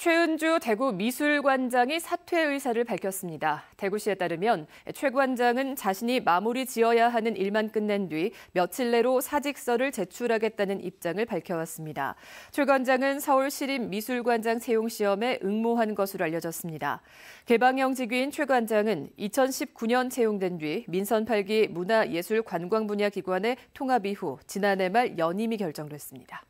최은주 대구 미술관장이 사퇴 의사를 밝혔습니다. 대구시에 따르면 최 관장은 자신이 마무리 지어야 하는 일만 끝낸 뒤 며칠 내로 사직서를 제출하겠다는 입장을 밝혀왔습니다. 최 관장은 서울시립미술관장 채용시험에 응모한 것으로 알려졌습니다. 개방형 직위인 최 관장은 2019년 채용된 뒤 민선 8기 문화예술관광분야 기관의 통합 이후 지난해 말 연임이 결정됐습니다.